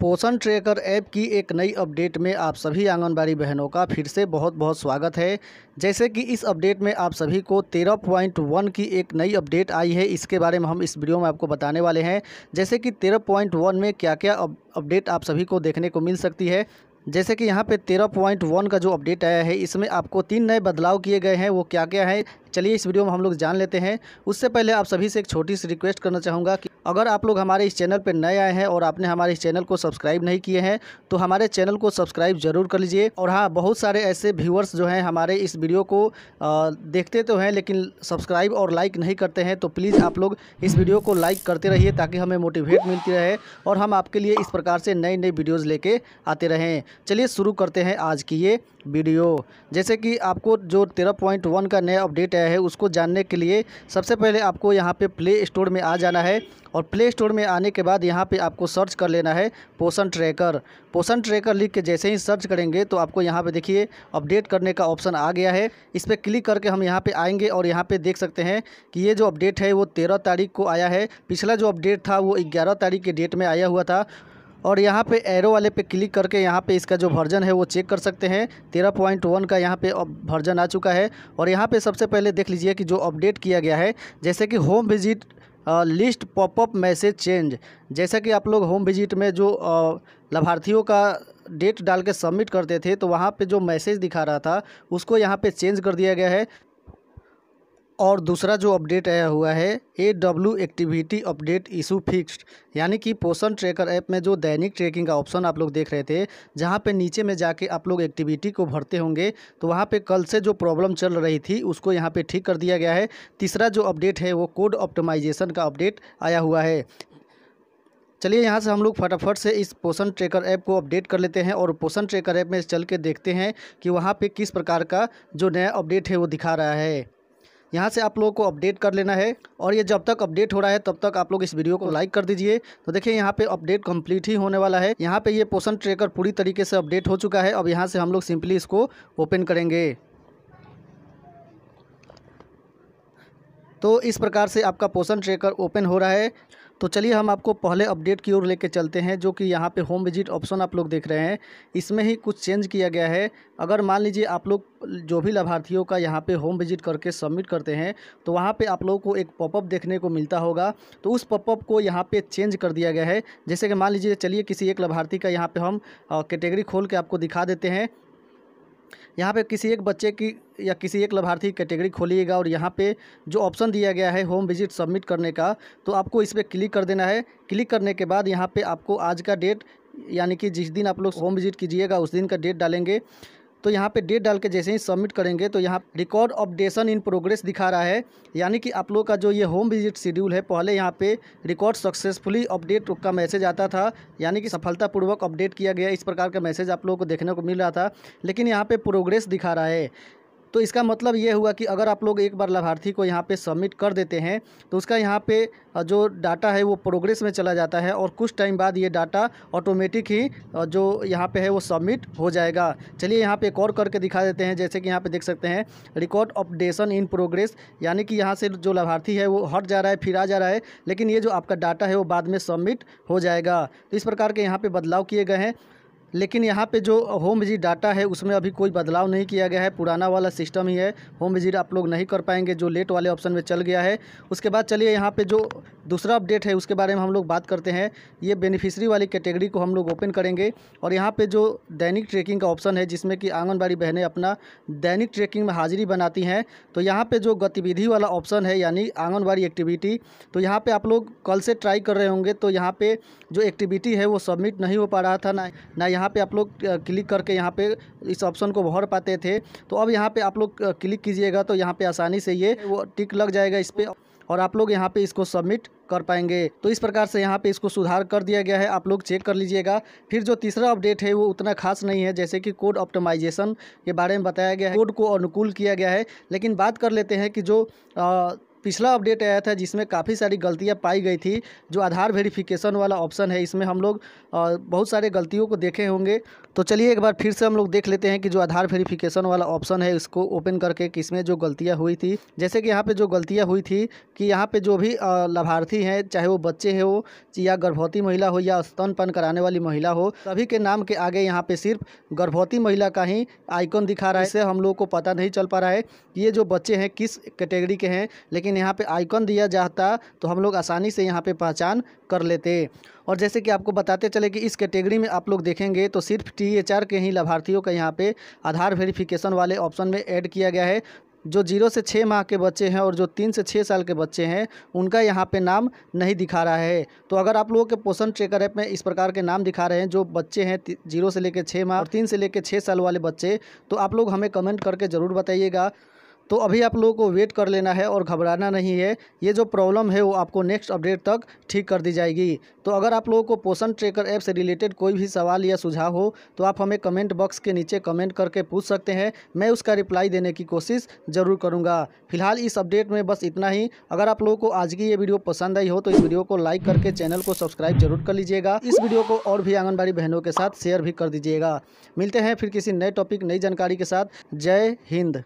पोषण trekker app की एक नई अपडेट में आप सभी आंगनबाड़ी बहनों का फिर से बहुत बहुत स्वागत है जैसे कि इस अपडेट में आप सभी को 13.1 की एक नई अपडेट आई है इसके बारे में हम इस वीडियो में आपको बताने वाले हैं जैसे कि 13.1 में क्या क्या अपडेट आप सभी को देखने को मिल सकती है जैसे कि यहाँ पे 13.1 का जो अपडेट आया है इसमें आपको तीन नए बदलाव किए गए हैं वो क्या क्या हैं चलिए इस वीडियो में हम लोग जान लेते हैं उससे पहले आप सभी से एक छोटी सी रिक्वेस्ट करना चाहूँगा कि अगर आप लोग हमारे इस चैनल पर नए आए हैं और आपने हमारे इस चैनल को सब्सक्राइब नहीं किए हैं तो हमारे चैनल को सब्सक्राइब जरूर कर लीजिए और हाँ बहुत सारे ऐसे व्यूअर्स जो हैं हमारे इस वीडियो को देखते तो हैं लेकिन सब्सक्राइब और लाइक नहीं करते हैं तो प्लीज़ आप लोग इस वीडियो को लाइक करते रहिए ताकि हमें मोटिवेट मिलती रहे और हम आपके लिए इस प्रकार से नई नई वीडियोज़ लेके आते रहें चलिए शुरू करते हैं आज की ये वीडियो जैसे कि आपको जो तेरह पॉइंट वन का नया अपडेट आया है उसको जानने के लिए सबसे पहले आपको यहाँ पे प्ले स्टोर में आ जाना है और प्ले स्टोर में आने के बाद यहाँ पे आपको सर्च कर लेना है पोषण ट्रैकर पोषण ट्रैकर लिख के जैसे ही सर्च करेंगे तो आपको यहाँ पे देखिए अपडेट करने का ऑप्शन आ गया है इस पर क्लिक करके हम यहाँ पर आएँगे और यहाँ पर देख सकते हैं कि ये जो अपडेट है वो तेरह तारीख को आया है पिछला जो अपडेट था वो ग्यारह तारीख के डेट में आया हुआ था और यहाँ पे एरो वाले पे क्लिक करके यहाँ पे इसका जो वर्जन है वो चेक कर सकते हैं तेरह पॉइंट वन का यहाँ पे वर्जन आ चुका है और यहाँ पे सबसे पहले देख लीजिए कि जो अपडेट किया गया है जैसे कि home visit list popup message change जैसा कि आप लोग होम विजिट में जो लाभार्थियों का डेट डाल के सबमिट करते थे तो वहाँ पे जो मैसेज दिखा रहा था उसको यहाँ पे चेंज कर दिया गया है और दूसरा जो अपडेट आया हुआ है A W activity update issue fixed यानी कि पोषण ट्रैकर ऐप में जो दैनिक ट्रैकिंग का ऑप्शन आप लोग देख रहे थे जहाँ पे नीचे में जाके आप लोग एक्टिविटी को भरते होंगे तो वहाँ पे कल से जो प्रॉब्लम चल रही थी उसको यहाँ पे ठीक कर दिया गया है तीसरा जो अपडेट है वो कोड ऑप्टोमाइजेशन का अपडेट आया हुआ है चलिए यहाँ से हम लोग फटाफट से इस पोषण ट्रैकर ऐप को अपडेट कर लेते हैं और पोषण ट्रैकर ऐप में चल के देखते हैं कि वहाँ पर किस प्रकार का जो नया अपडेट है वो दिखा रहा है यहाँ से आप लोगों को अपडेट कर लेना है और ये जब तक अपडेट हो रहा है तब तक आप लोग इस वीडियो को लाइक कर दीजिए तो देखिए यहाँ पे अपडेट कंप्लीट ही होने वाला है यहाँ पे ये पोषण ट्रेकर पूरी तरीके से अपडेट हो चुका है अब यहाँ से हम लोग सिंपली इसको ओपन करेंगे तो इस प्रकार से आपका पोषण ट्रेकर ओपन हो रहा है तो चलिए हम आपको पहले अपडेट की ओर लेके चलते हैं जो कि यहाँ पे होम विजिट ऑप्शन आप लोग देख रहे हैं इसमें ही कुछ चेंज किया गया है अगर मान लीजिए आप लोग जो भी लाभार्थियों का यहाँ पे होम विजिट करके सबमिट करते हैं तो वहाँ पे आप लोगों को एक पॉपअप देखने को मिलता होगा तो उस पॉपअप को यहाँ पे चेंज कर दिया गया है जैसे कि मान लीजिए चलिए किसी एक लाभार्थी का यहाँ पे हम कैटेगरी खोल के आपको दिखा देते हैं यहाँ पे किसी एक बच्चे की या किसी एक लाभार्थी की कैटेगरी खोलिएगा और यहाँ पे जो ऑप्शन दिया गया है होम विजिट सबमिट करने का तो आपको इस पर क्लिक कर देना है क्लिक करने के बाद यहाँ पर आपको आज का डेट यानी कि जिस दिन आप लोग होम विजिट कीजिएगा उस दिन का डेट डालेंगे तो यहाँ पे डेट डाल के जैसे ही सबमिट करेंगे तो यहाँ रिकॉर्ड अपडेशन इन प्रोग्रेस दिखा रहा है यानी कि आप लोगों का जो ये होम विजिट शेड्यूल है पहले यहाँ पे रिकॉर्ड सक्सेसफुली अपडेट का मैसेज आता था यानी कि सफलतापूर्वक अपडेट किया गया इस प्रकार का मैसेज आप लोगों को देखने को मिल रहा था लेकिन यहाँ पर प्रोग्रेस दिखा रहा है तो इसका मतलब ये हुआ कि अगर आप लोग एक बार लाभार्थी को यहाँ पे सबमिट कर देते हैं तो उसका यहाँ पे जो डाटा है वो प्रोग्रेस में चला जाता है और कुछ टाइम बाद ये डाटा ऑटोमेटिक ही जो यहाँ पे है वो सबमिट हो जाएगा चलिए यहाँ पे एक और करके दिखा देते हैं जैसे कि यहाँ पे देख सकते हैं रिकॉर्ड अपडेशन इन प्रोग्रेस यानी कि यहाँ से जो लाभार्थी है वो हट जा रहा है फिर आ जा रहा है लेकिन ये जो आपका डाटा है वो बाद में सबमिट हो जाएगा तो इस प्रकार के यहाँ पर बदलाव किए गए हैं लेकिन यहाँ पे जो होम विजिट डाटा है उसमें अभी कोई बदलाव नहीं किया गया है पुराना वाला सिस्टम ही है होम विजिट आप लोग नहीं कर पाएंगे जो लेट वाले ऑप्शन में चल गया है उसके बाद चलिए यहाँ पे जो दूसरा अपडेट है उसके बारे में हम लोग बात करते हैं ये बेनिफिशरी वाली कैटेगरी को हम लोग ओपन करेंगे और यहाँ पर जो दैनिक ट्रेकिंग का ऑप्शन है जिसमें कि आंगनबाड़ी बहनें अपना दैनिक ट्रेकिंग में हाजिरी बनाती हैं तो यहाँ पर जो गतिविधि वाला ऑप्शन है यानी आंगनबाड़ी एक्टिविटी तो यहाँ पर आप लोग कल से ट्राई कर रहे होंगे तो यहाँ पर जो एक्टिविटी है वो सबमिट नहीं हो पा रहा था ना ना यहाँ यहाँ पे आप लोग क्लिक करके यहाँ पे इस ऑप्शन को भर पाते थे तो अब यहाँ पे आप लोग क्लिक कीजिएगा तो यहाँ पे आसानी से ये वो टिक लग जाएगा इस पर और आप लोग यहाँ पे इसको सबमिट कर पाएंगे तो इस प्रकार से यहाँ पे इसको सुधार कर दिया गया है आप लोग चेक कर लीजिएगा फिर जो तीसरा अपडेट है वो उतना खास नहीं है जैसे कि कोड ऑप्टिमाइजेशन के बारे में बताया गया है कोड को अनुकूल किया गया है लेकिन बात कर लेते हैं कि जो आ, पिछला अपडेट आया था जिसमें काफ़ी सारी गलतियाँ पाई गई थी जो आधार वेरिफिकेशन वाला ऑप्शन है इसमें हम लोग बहुत सारे गलतियों को देखे होंगे तो चलिए एक बार फिर से हम लोग देख लेते हैं कि जो आधार वेरिफिकेशन वाला ऑप्शन है इसको ओपन करके किसमें जो गलतियाँ हुई थी जैसे कि यहाँ पर जो गलतियाँ हुई थी कि यहाँ पर जो भी लाभार्थी हैं चाहे वो बच्चे हो या गर्भवती महिला हो या स्तनपन कराने वाली महिला हो सभी के नाम के आगे यहाँ पर सिर्फ गर्भवती महिला का ही आइकन दिखा रहा है इससे हम लोग को पता नहीं चल पा रहा है ये जो बच्चे हैं किस कैटेगरी के हैं लेकिन लेकिन यहाँ पे आइकन दिया जाता तो हम लोग आसानी से यहाँ पे पहचान कर लेते और जैसे कि आपको बताते चले कि इस कैटेगरी में आप लोग देखेंगे तो सिर्फ टी के ही लाभार्थियों का यहाँ पर आधार वेरिफिकेशन वाले ऑप्शन में ऐड किया गया है जो जीरो से छः माह के बच्चे हैं और जो तीन से छः साल के बच्चे हैं उनका यहाँ पे नाम नहीं दिखा रहा है तो अगर आप लोगों के पोषण ट्रेकर ऐप में इस प्रकार के नाम दिखा रहे हैं जो बच्चे हैं जीरो से लेकर छः माह और तीन से लेकर छः साल वाले बच्चे तो आप लोग हमें कमेंट करके ज़रूर बताइएगा तो अभी आप लोगों को वेट कर लेना है और घबराना नहीं है ये जो प्रॉब्लम है वो आपको नेक्स्ट अपडेट तक ठीक कर दी जाएगी तो अगर आप लोगों को पोषण ट्रेकर ऐप से रिलेटेड कोई भी सवाल या सुझाव हो तो आप हमें कमेंट बॉक्स के नीचे कमेंट करके पूछ सकते हैं मैं उसका रिप्लाई देने की कोशिश ज़रूर करूँगा फिलहाल इस अपडेट में बस इतना ही अगर आप लोगों को आज की ये वीडियो पसंद आई हो तो इस वीडियो को लाइक करके चैनल को सब्सक्राइब जरूर कर लीजिएगा इस वीडियो को और भी आंगनबाड़ी बहनों के साथ शेयर भी कर दीजिएगा मिलते हैं फिर किसी नए टॉपिक नई जानकारी के साथ जय हिंद